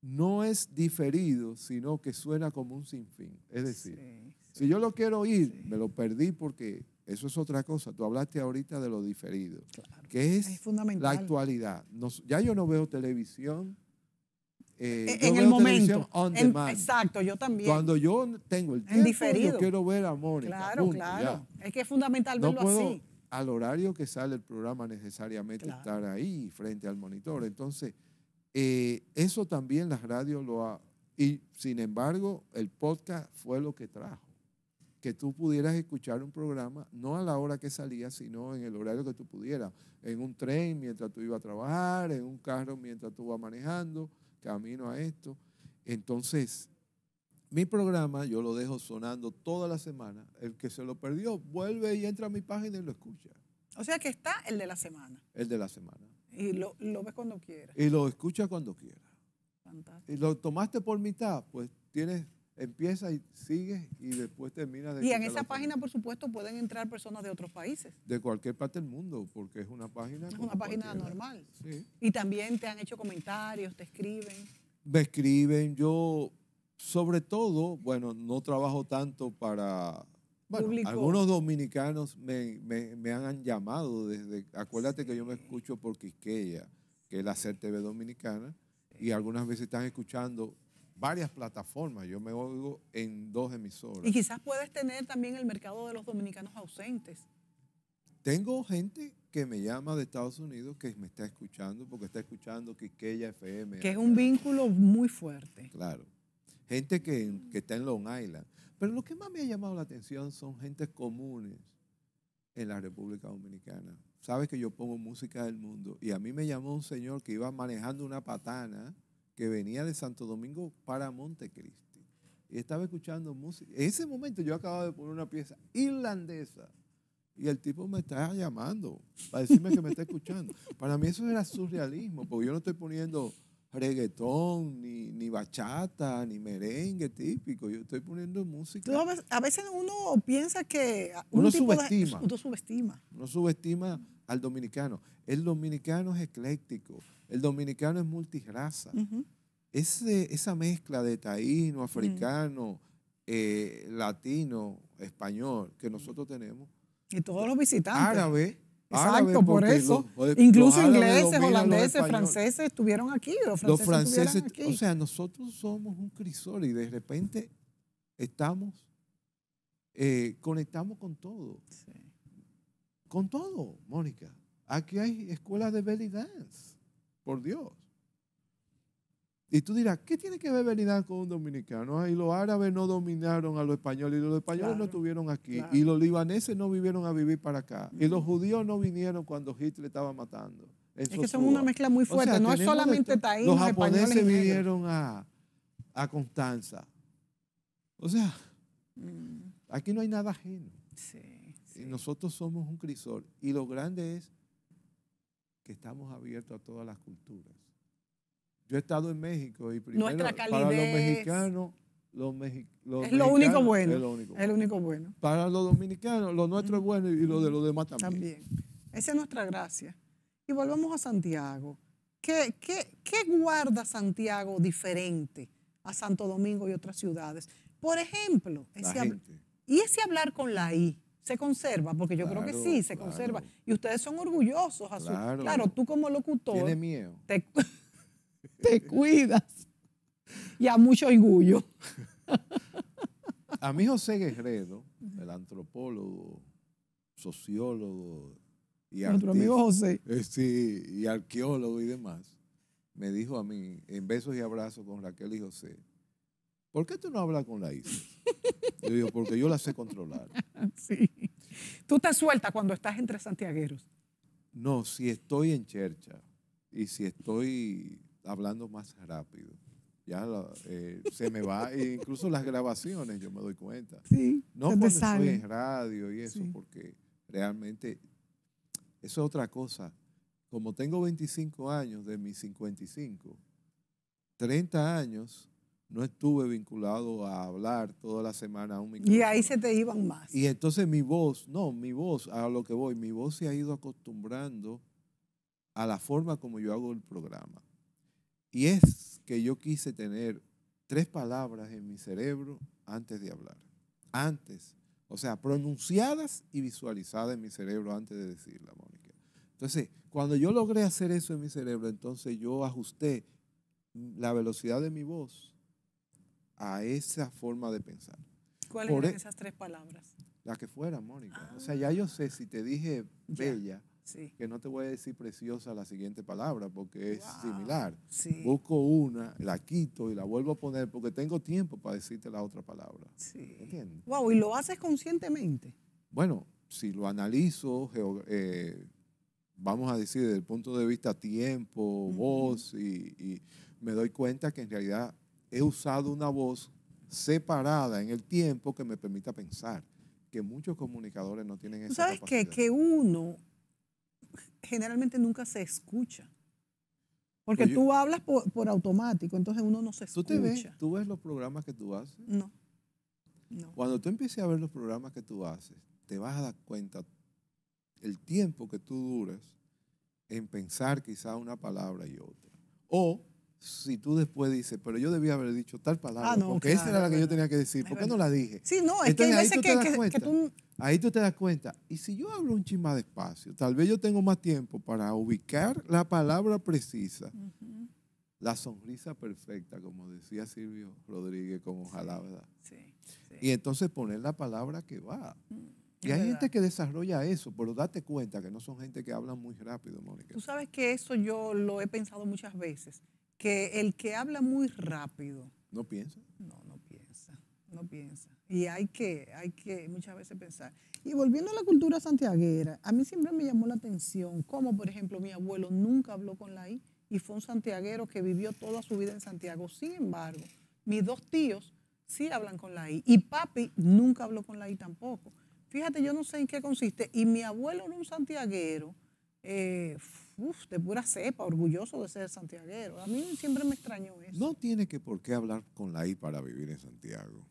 No es diferido, sino que suena como un sinfín. Es decir, si yo lo quiero oír, me lo perdí porque eso es otra cosa. Tú hablaste ahorita de lo diferido, que es, la actualidad. ya yo no veo televisión eh, e- en el momento. exacto, yo también. Cuando yo tengo el tiempo, yo quiero ver a Mónica. Claro, claro.
Es que es fundamental así.
Al horario que sale el programa, necesariamente estar ahí frente al monitor. Entonces, eh, eso también las radios lo ha. Y sin embargo, el podcast fue lo que trajo. Que tú pudieras escuchar un programa, no a la hora que salía, sino en el horario que tú pudieras. En un tren mientras tú ibas a trabajar, en un carro mientras tú vas manejando camino a esto. Entonces, mi programa yo lo dejo sonando toda la semana. El que se lo perdió, vuelve y entra a mi página y lo escucha.
O sea que está el de la semana.
El de la semana.
Y lo, ve cuando quiera.
Y lo escucha cuando quiera. Fantástico. Y lo tomaste por mitad, pues tienes Empieza y sigue y después termina de... Y en esa
página, por supuesto, pueden entrar personas de otros países.
De cualquier parte del mundo, porque es una página... Es una
página normal. Y también te han hecho comentarios, te escriben.
Me escriben, yo sobre todo, bueno, no trabajo tanto para...
Bueno, algunos
dominicanos me, han llamado desde... Acuérdate que yo me escucho por Quisqueya, que es la CTV dominicana, y algunas veces están escuchando varias plataformas. Yo me oigo en dos emisoras. Y
quizás puedes tener también el mercado de los dominicanos ausentes.
Tengo gente que me llama de Estados Unidos que me está escuchando porque está escuchando Quiqueya FM. Que es un
vínculo muy fuerte.
Claro. Gente que, que está en Long Island. Pero lo que más me ha llamado la atención son gentes comunes en la República Dominicana. Sabes que yo pongo música del mundo y a mí me llamó un señor que iba manejando una patana que venía de Santo Domingo para Montecristi. Y estaba escuchando música. En ese momento yo acababa de poner una pieza irlandesa. Y el tipo me está llamando para decirme que me está escuchando. Para mí eso era surrealismo, porque yo no estoy poniendo reggaetón, ni, bachata, ni merengue típico. Yo estoy poniendo música.
a, veces, uno piensa que... Uno subestima. uno subestima.
Uno subestima al dominicano. El dominicano es ecléctico. El dominicano es multiraza. esa mezcla de taíno, africano, eh, latino, español que nosotros tenemos.
Y todos los visitantes. Árabe. Exacto, por eso. Incluso ingleses, holandeses, franceses estuvieron aquí. Los franceses, O sea,
nosotros somos un crisol y de repente estamos, eh, conectamos con todo. Con todo, Mónica. Aquí hay escuelas de belly dance por Dios. Y tú dirás, ¿qué tiene que ver Veridad con un dominicano? y los árabes no dominaron a los españoles, y los españoles no estuvieron aquí, y los libaneses no vivieron a vivir para acá, y los judíos no vinieron cuando Hitler estaba matando. Es que son una mezcla muy fuerte, no es solamente taínos, Los japoneses vinieron a, Constanza. O sea, mm. aquí no hay nada ajeno. Y nosotros somos un crisol. Y lo grande es que estamos abiertos a todas las culturas. Yo he estado en México y primero para los mexicanos, los, es lo único bueno. Es lo único, bueno. Para los dominicanos, lo nuestro es bueno y lo de los demás también.
Esa es nuestra gracia. Y volvamos a Santiago. ¿Qué, guarda Santiago diferente a Santo Domingo y otras ciudades? Por ejemplo, y ese hablar con la I, se conserva, porque yo creo que sí, se conserva. Y ustedes son orgullosos. A su, claro. tú como locutor. Miedo? Te, cuidas. Y a mucho orgullo.
a mí José Guerrero, el antropólogo, sociólogo y Nuestro amigo José. Eh, sí, y arqueólogo y demás, me dijo a mí, en besos y abrazos con Raquel y José, ¿por qué tú no hablas con la isla? Yo digo, porque yo la sé controlar.
Sí. ¿Tú te sueltas cuando estás entre santiagueros?
No, si estoy en chercha y si estoy hablando más rápido, ya eh, se me va, e incluso las grabaciones yo me doy cuenta. Sí, no cuando estoy en radio y eso, porque realmente eso es otra cosa. Como tengo 25 años de mis 55, 30 años no estuve vinculado a hablar toda la semana a un micrófono. Y
ahí se te iban más.
Y entonces mi voz, no, mi voz, a lo que voy, mi voz se ha ido acostumbrando a la forma como yo hago el programa. Y es que yo quise tener tres palabras en mi cerebro antes de hablar. Antes. O sea, pronunciadas y visualizadas en mi cerebro antes de decirla, Mónica. Entonces, cuando yo logré hacer eso en mi cerebro, entonces yo ajusté la velocidad de mi voz a esa forma de pensar.
¿Cuáles eran e- esas tres palabras?
La que fuera, Mónica. O sea, ah. ya yo sé, si te dije bella, que no te voy a decir preciosa la siguiente palabra porque es similar. Busco una, la quito y la vuelvo a poner porque tengo tiempo para decirte la otra palabra. Sí.
¿Entiendes? Wow, ¿y lo haces conscientemente?
Bueno, si lo analizo, eh, vamos a decir, desde el punto de vista tiempo, voz, y me doy cuenta que en realidad he usado una voz separada en el tiempo que me permita pensar, que muchos comunicadores no tienen esa ¿Sabes qué?
Que uno generalmente nunca se escucha. Porque tú hablas por, automático, entonces uno no se escucha.
¿Tú, ves, los programas que tú haces? No. no. Cuando tú empieces a ver los programas que tú haces, te vas a dar cuenta el tiempo que tú duras en pensar quizá una palabra y otra. O si tú después dices, pero yo debía haber dicho tal palabra, ah, porque esa era la que yo tenía que decir, ¿por qué no la dije? Sí, no, es que hay veces que, tú... Ahí tú te das cuenta, y si yo hablo un más despacio, tal vez yo tengo más tiempo para ubicar la palabra precisa, la sonrisa perfecta, como decía Silvio Rodríguez, como ojalá, ¿verdad? Sí, Y entonces poner la palabra que va. Mm, y hay gente que desarrolla eso, pero date cuenta que no son gente que habla muy rápido, Mónica.
Tú sabes que eso yo lo he pensado muchas veces que el que habla muy rápido. ¿No piensa? No, no piensa, no piensa. Y hay que, hay que muchas veces pensar. Y volviendo a la cultura santiaguera, a mí siempre me llamó la atención cómo, por ejemplo, mi abuelo nunca habló con la I y fue un santiaguero que vivió toda su vida en Santiago. Sin embargo, mis dos tíos sí hablan con la I y papi nunca habló con la I tampoco. Fíjate, yo no sé en qué consiste. Y mi abuelo era un santiaguero. Eh, uf, de pura cepa, orgulloso de ser santiaguero. A mí siempre me extrañó
eso. No tiene que por qué hablar con la I para vivir en Santiago.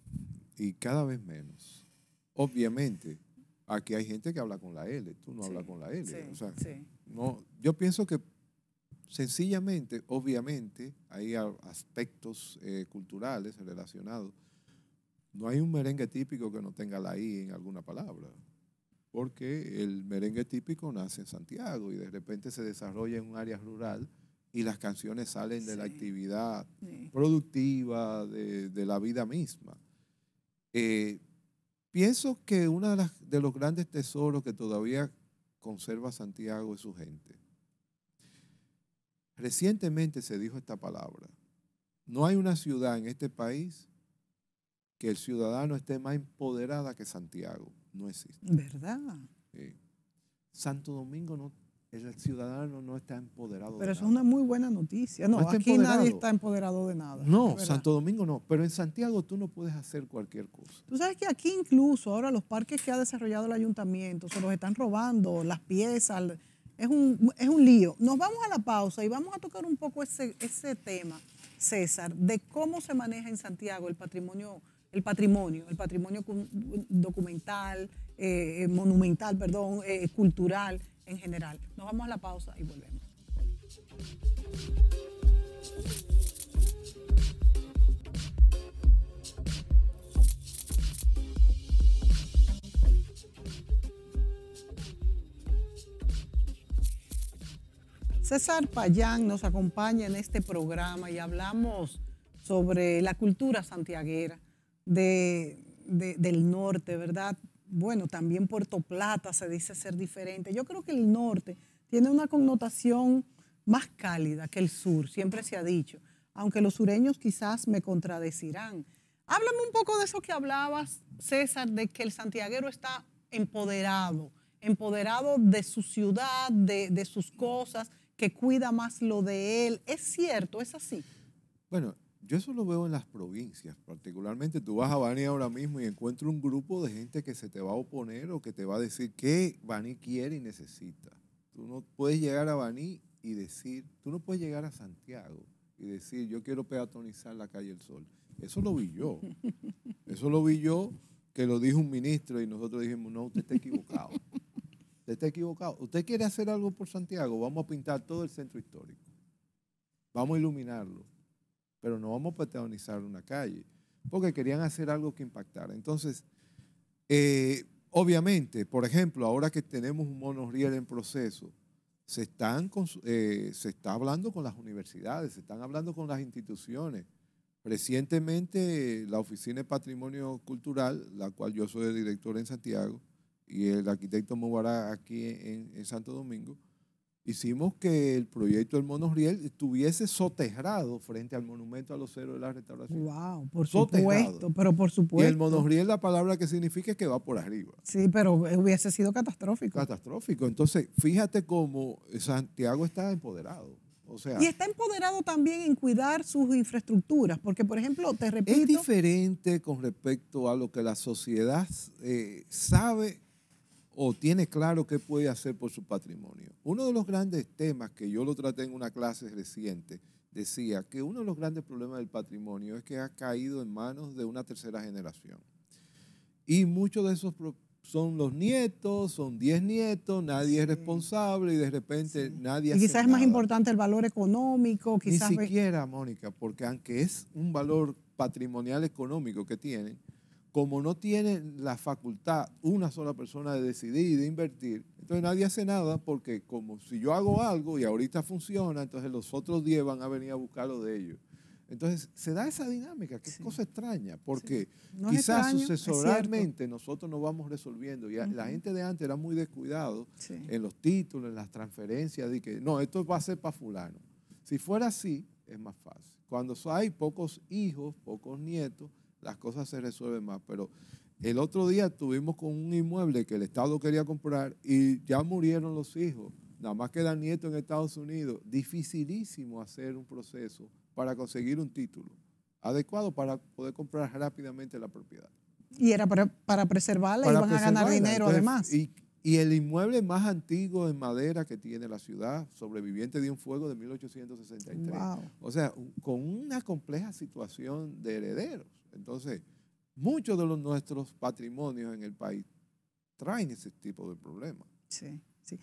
Y cada vez menos. Obviamente, aquí hay gente que habla con la L, tú no hablas con la L. o sea, no, yo pienso que sencillamente, obviamente, hay aspectos eh, culturales relacionados. No hay un merengue típico que no tenga la I en alguna palabra porque el merengue típico nace en Santiago y de repente se desarrolla en un área rural y las canciones salen de la actividad productiva, de, la vida misma. Eh, pienso que uno de, de los grandes tesoros que todavía conserva Santiago es su gente. Recientemente se dijo esta palabra. No hay una ciudad en este país que el ciudadano esté más empoderada que Santiago no existe. ¿Verdad? Santo Domingo no el ciudadano no está
empoderado. Pero eso es una muy buena noticia. No, aquí nadie está empoderado de nada. No, Santo
Domingo no. Pero en Santiago tú no puedes hacer cualquier cosa.
Tú sabes que aquí incluso ahora los parques que ha desarrollado el ayuntamiento se los están robando, las piezas. Es un, es un lío. Nos vamos a la pausa y vamos a tocar un poco ese, ese tema, César, de cómo se maneja en Santiago el patrimonio el patrimonio, el patrimonio documental, eh, eh, monumental, perdón, eh, cultural en general. Nos vamos a la pausa y volvemos. César Payán nos acompaña en este programa y hablamos sobre la cultura santiaguera, de, del norte, ¿verdad? Bueno, también Puerto Plata se dice ser diferente. Yo creo que el norte tiene una connotación más cálida que el sur, siempre se ha dicho, aunque los sureños quizás me contradecirán. Háblame un poco de eso que hablabas, César, de que el santiaguero está empoderado, empoderado de su ciudad, de, de sus cosas, que cuida más lo de él. ¿Es cierto? ¿Es así?
Bueno, yo eso lo veo en las provincias, particularmente tú vas a Bani ahora mismo y encuentras un grupo de gente que se te va a oponer o que te va a decir qué Bani quiere y necesita. Tú no puedes llegar a Bani y decir, tú no puedes llegar a Santiago y decir yo quiero peatonizar la calle El Sol.
Eso lo vi yo.
Eso lo vi yo que lo dijo un ministro y nosotros dijimos, no, usted está equivocado. Usted está equivocado. Usted quiere hacer algo por Santiago, vamos a pintar todo el centro histórico. Vamos a iluminarlo pero no vamos a protagonizar una calle, porque querían hacer algo que impactara. Entonces, eh, obviamente, por ejemplo, ahora que tenemos un monorriel en proceso, se, están eh, se está hablando con las universidades, se están hablando con las instituciones. Recientemente, la Oficina de Patrimonio Cultural, la cual yo soy el director en Santiago, y el arquitecto Mubarak aquí en Santo Domingo, hicimos que el proyecto del monosriel estuviese soterrado frente al monumento a los héroes de la restauración. Wow, por supuesto,
pero por supuesto. Y el monosriel, la
palabra que significa es que va por arriba.
Sí, pero hubiese sido catastrófico. Catastrófico. Entonces,
fíjate cómo Santiago está empoderado. O sea, y está
empoderado también en cuidar sus infraestructuras, porque por ejemplo, te repito... Es
diferente con respecto a lo que la sociedad eh, sabe o tiene claro qué puede hacer por su patrimonio. Uno de los grandes temas que yo lo traté en una clase reciente decía que uno de los grandes problemas del patrimonio es que ha caído en manos de una tercera generación. Y muchos de esos son los nietos, son diez nietos, nadie es responsable y de repente nadie... Y quizás es más
importante el valor económico, quizás... Ni siquiera,
Mónica, porque aunque es un valor patrimonial económico que tienen, como no tiene la facultad una sola persona de decidir y de invertir, entonces nadie hace nada porque como si yo hago algo y ahorita funciona, entonces los otros 10 van a venir a buscar lo de ellos. Entonces se da esa dinámica, que cosa extraña, porque quizás sucesorialmente nosotros nos vamos resolviendo. Y la gente de antes era muy descuidado en los títulos, en las transferencias, de que no, esto va a ser para fulano. Si fuera así, es más fácil. Cuando hay pocos hijos, pocos nietos, las cosas se resuelven más. Pero el otro día estuvimos con un inmueble que el Estado quería comprar y ya murieron los hijos. Nada más queda nieto en Estados Unidos. Dificilísimo hacer un proceso para conseguir un título adecuado para poder comprar rápidamente la propiedad.
Y era para, para preservarla y van a ganar dinero además.
Y, el inmueble más antiguo en madera que tiene la ciudad, sobreviviente de un fuego de 1863. O sea, con una compleja situación de herederos. Entonces, muchos de los, nuestros patrimonios en el país traen ese tipo de problemas. Sí, sí.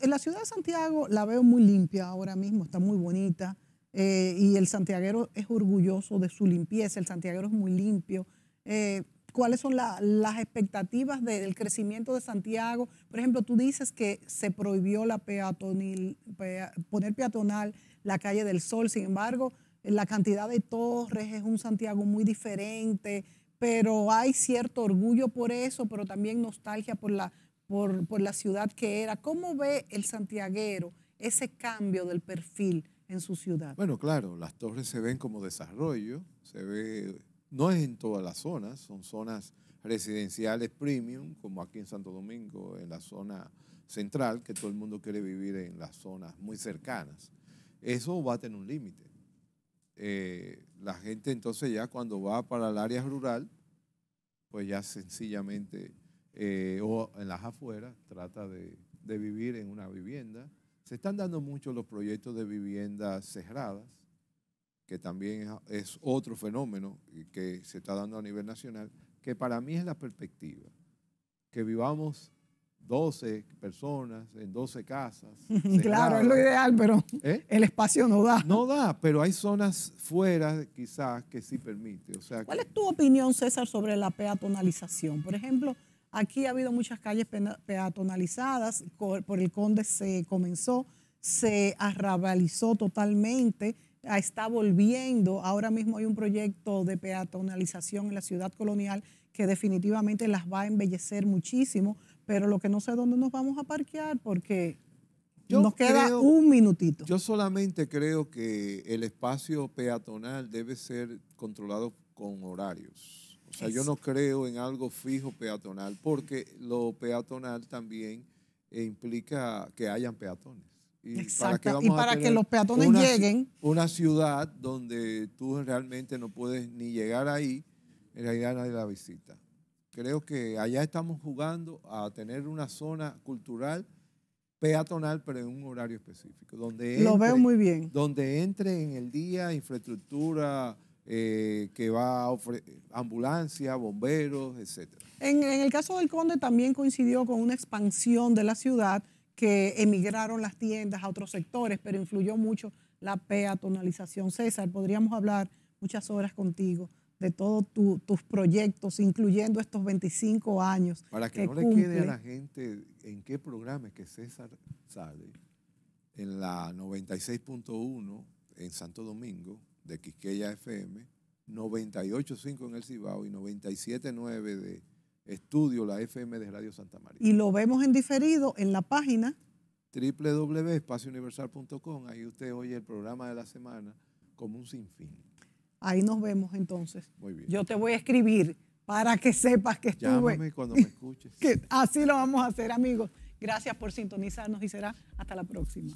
En la ciudad de Santiago la veo muy limpia ahora mismo, está muy bonita. Eh, y el santiaguero es orgulloso de su limpieza, el santiaguero es muy limpio. Eh, ¿Cuáles son las expectativas del crecimiento de Santiago? Por ejemplo, tú dices que se prohibió la poner peatonal la calle del Sol, sin embargo, la cantidad de torres es un Santiago muy diferente, pero hay cierto orgullo por eso, pero también nostalgia por la, por, la ciudad que era. ¿Cómo ve el santiaguero ese cambio del perfil en su ciudad? Bueno,
claro, las torres se ven como desarrollo, se ve, no es en todas las zonas, son zonas residenciales premium, como aquí en Santo Domingo, en la zona central, que todo el mundo quiere vivir en las zonas muy cercanas. Eso va a tener un límite. Eh, la gente entonces ya cuando va para el área rural, pues ya sencillamente, eh, o en las afueras, trata de, de vivir en una vivienda. Se están dando mucho los proyectos de viviendas cerradas, que también es otro fenómeno que se está dando a nivel nacional, que para mí es la perspectiva, que vivamos 12 personas en 12
casas. claro, es lo ideal, pero
¿Eh? el espacio no da. No da, pero hay zonas fuera quizás que sí permite. O sea, ¿Cuál
es tu opinión, César, sobre la peatonalización? Por ejemplo, aquí ha habido muchas calles peatonalizadas, por el Conde se comenzó, se arrabalizó totalmente, ah, está volviendo. Ahora mismo hay un proyecto de peatonalización en la ciudad colonial que definitivamente las va a embellecer muchísimo pero lo que no sé dónde nos vamos a parquear porque nos queda un
minutito. Yo solamente creo que el espacio peatonal debe ser controlado con horarios. O sea, yo no creo en algo fijo peatonal porque lo peatonal también eh, implica que hayan peatones. Y Exacto. para, que, y para que los peatones lleguen. Una ciudad donde tú realmente no puedes ni llegar ahí, en realidad nadie la visita. Creo que allá estamos jugando a tener una zona cultural peatonal, pero en un horario específico. Donde Lo veo muy bien. Donde entre en el día infraestructura eh, que va a ofrecer ambulancia, bomberos, etc.
en el caso del Conde también coincidió con una expansión de la ciudad que emigraron las tiendas a otros sectores, pero influyó mucho la peatonalización. César, podríamos hablar muchas horas contigo de todos tus proyectos, incluyendo estos 25 años. Para que, no le quede a la
gente en qué programa es que César sale, en la 96.1 en Santo Domingo, de Quisqueya FM, 98.5 en El Cibao y 97.9 de Estudio, la FM de Radio Santa María.
Y lo vemos en diferido en la página
www.espaciouniversal.com. Ahí usted oye el programa de la semana como un
sinfín. Ahí nos vemos entonces. Muy bien. Yo te voy a escribir para que sepas que estuve. Llámame cuando me escuches. Que así lo vamos a hacer, amigos. Gracias por sintonizarnos y será hasta la próxima.